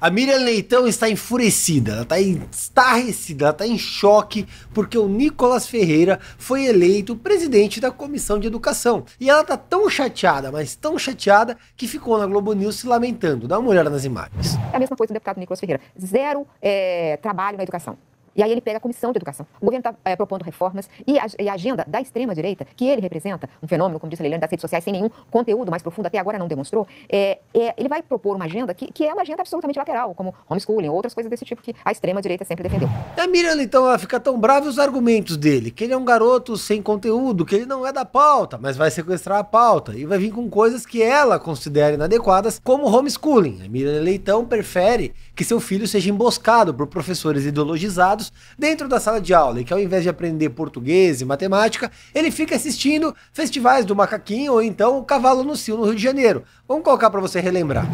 A Miriam Leitão está enfurecida, ela está estarrecida, ela está em choque, porque o Nicolas Ferreira foi eleito presidente da Comissão de Educação. E ela está tão chateada, mas tão chateada, que ficou na Globo News se lamentando. Dá uma olhada nas imagens. É a mesma coisa do deputado Nicolas Ferreira. Zero é, trabalho na educação. E aí ele pega a Comissão de Educação. O governo está é, eh, propondo reformas e a, e a, agenda da extrema-direita, que ele representa, um fenômeno, como disse a Leilani, das redes sociais, sem nenhum conteúdo mais profundo, até agora não demonstrou, é, é, ele vai propor uma agenda que, que é uma agenda absolutamente lateral, como homeschooling, outras coisas desse tipo que a extrema-direita sempre defendeu. A é, Miranda, então, ela fica tão brava os argumentos dele, que ele é um garoto sem conteúdo, que ele não é da pauta, mas vai sequestrar a pauta e vai vir com coisas que ela considera inadequadas, como homeschooling. A Miranda Leitão prefere que seu filho seja emboscado por professores ideologizados alunos dentro da sala de aula e que ao invés de aprender português e matemática, ele fica assistindo festivais do macaquinho ou então o cavalo no cio no Rio de Janeiro. Vamos colocar para você relembrar.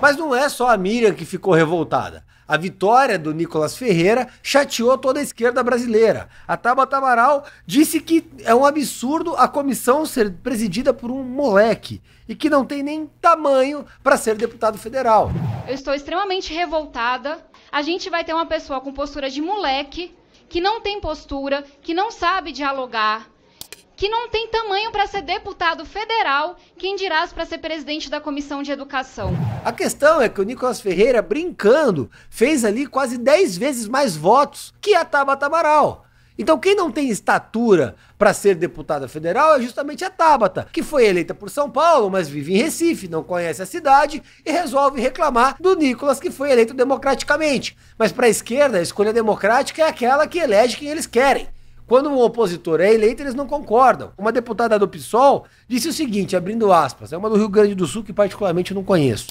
Mas não é só a Miriam que ficou revoltada. A vitória do Nicolas Ferreira chateou toda a esquerda brasileira. A Tabata Amaral disse que é um absurdo a comissão ser presidida por um moleque e que não tem nem tamanho para ser deputado federal. Eu estou extremamente revoltada. A gente vai ter uma pessoa com postura de moleque, que não tem postura, que não sabe dialogar, que não tem tamanho para ser deputado federal, quem dirá para ser presidente da Comissão de Educação. A questão é que o Nicolas Ferreira, brincando, fez ali quase 10 vezes mais votos que a Tabata Amaral. Então, quem não tem estatura para ser deputada federal é justamente a Tabata, que foi eleita por São Paulo, mas vive em Recife, não conhece a cidade e resolve reclamar do Nicolas, que foi eleito democraticamente. Mas para a esquerda, a escolha democrática é aquela que elege quem eles querem. Quando um opositor é eleito, eles não concordam. Uma deputada do PSOL disse o seguinte, abrindo aspas, é uma do Rio Grande do Sul que particularmente não conheço.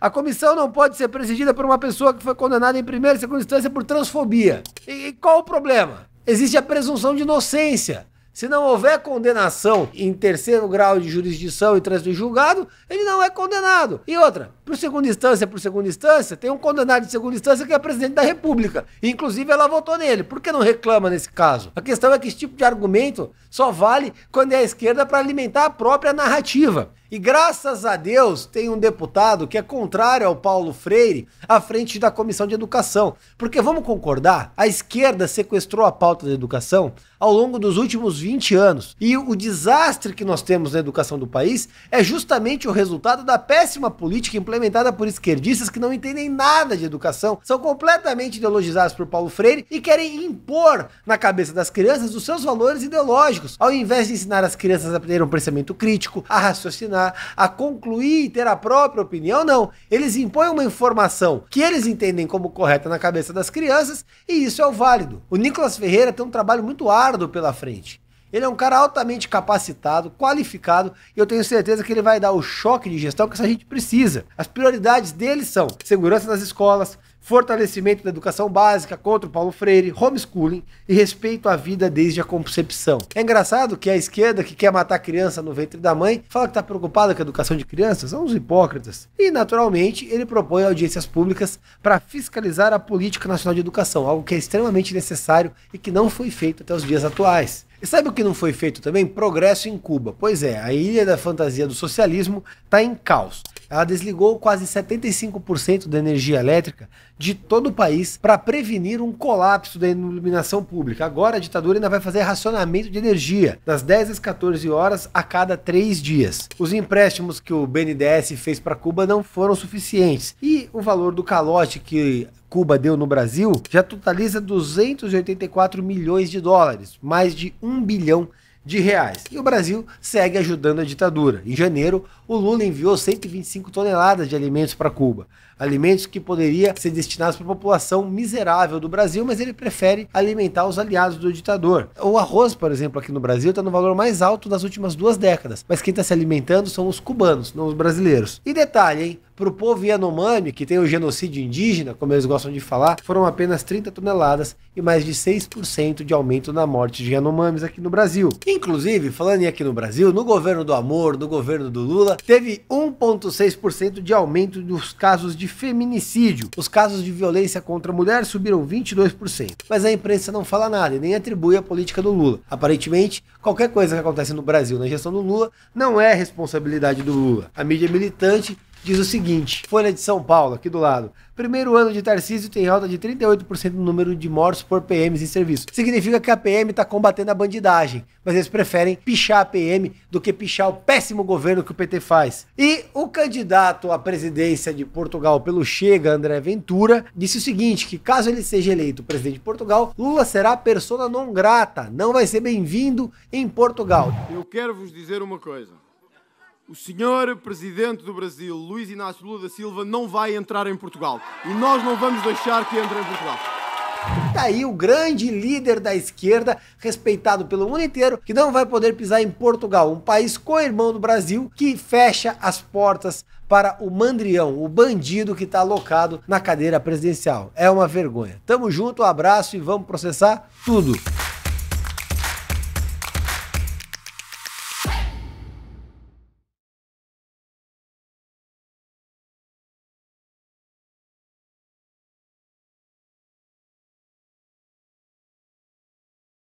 A comissão não pode ser presidida por uma pessoa que foi condenada em primeira e segunda instância por transfobia. E, e qual o problema? Existe a presunção de inocência. Se não houver condenação em terceiro grau de jurisdição e trânsito julgado, ele não é condenado. E outra, por segunda instância, por segunda instância, tem um condenado de segunda instância que é presidente da República. inclusive, ela votou nele. Por que não reclama nesse caso? A questão é que esse tipo de argumento só vale quando é a esquerda para alimentar a própria narrativa. E graças a Deus tem um deputado que é contrário ao Paulo Freire à frente da Comissão de Educação. Porque vamos concordar, a esquerda sequestrou a pauta da educação ao longo dos últimos 20 anos. E o desastre que nós temos na educação do país é justamente o resultado da péssima política implementada por esquerdistas que não entendem nada de educação, são completamente ideologizados por Paulo Freire e querem impor na cabeça das crianças os seus valores ideológicos, ao invés de ensinar as crianças a aprender um pensamento crítico, a raciocinar questionar, a concluir e ter a própria opinião, não. Eles impõem uma informação que eles entendem como correta na cabeça das crianças e isso é o válido. O Nicolas Ferreira tem um trabalho muito árduo pela frente. Ele é um cara altamente capacitado, qualificado, e eu tenho certeza que ele vai dar o choque de gestão que essa gente precisa. As prioridades dele são segurança nas escolas, fortalecimento da educação básica contra o Paulo Freire, homeschooling e respeito à vida desde a concepção. É engraçado que a esquerda que quer matar a criança no ventre da mãe fala que está preocupada com a educação de crianças, são uns hipócritas. E, naturalmente, ele propõe audiências públicas para fiscalizar a política nacional de educação, algo que é extremamente necessário e que não foi feito até os dias atuais. E sabe o que não foi feito também? Progresso em Cuba. Pois é, a ilha da fantasia do socialismo está em caos. Ela desligou quase 75% da energia elétrica de todo o país para prevenir um colapso da iluminação pública. Agora a ditadura ainda vai fazer racionamento de energia das 10 às 14 horas a cada três dias. Os empréstimos que o BNDES fez para Cuba não foram suficientes e o valor do calote que Cuba deu no Brasil já totaliza 284 milhões de dólares, mais de 1 bilhão de reais. E o Brasil segue ajudando a ditadura. Em janeiro, o Lula enviou 125 toneladas de alimentos para Cuba. Alimentos que poderia ser destinados para a população miserável do Brasil, mas ele prefere alimentar os aliados do ditador. O arroz, por exemplo, aqui no Brasil está no valor mais alto das últimas duas décadas, mas quem está se alimentando são os cubanos, não os brasileiros. E detalhe, hein? Para o povo Yanomami, que tem o genocídio indígena, como eles gostam de falar, foram apenas 30 toneladas e mais de 6% de aumento na morte de Yanomamis aqui no Brasil. Inclusive, falando aqui no Brasil, no governo do amor, no governo do Lula, teve 1,6% de aumento dos casos de feminicídio. Os casos de violência contra a mulher subiram 22%. Mas a imprensa não fala nada e nem atribui a política do Lula. Aparentemente, qualquer coisa que acontece no Brasil na gestão do Lula não é responsabilidade do Lula. A mídia militante diz o seguinte: Folha de São Paulo, aqui do lado. Primeiro ano de Tarcísio tem alta de 38% no número de mortos por PMs em serviço. Significa que a PM está combatendo a bandidagem, mas eles preferem pichar a PM do que pichar o péssimo governo que o PT faz. E o candidato à presidência de Portugal pelo Chega, André Ventura, disse o seguinte: que caso ele seja eleito presidente de Portugal, Lula será persona non grata, não vai ser bem-vindo em Portugal. Eu quero vos dizer uma coisa o senhor presidente do Brasil, Luiz Inácio Lula da Silva, não vai entrar em Portugal. E nós não vamos deixar que entre em Portugal. Tá aí o grande líder da esquerda, respeitado pelo mundo inteiro, que não vai poder pisar em Portugal, um país co-irmão do Brasil que fecha as portas para o mandrião, o bandido que está alocado na cadeira presidencial. É uma vergonha. Tamo junto, um abraço e vamos processar tudo.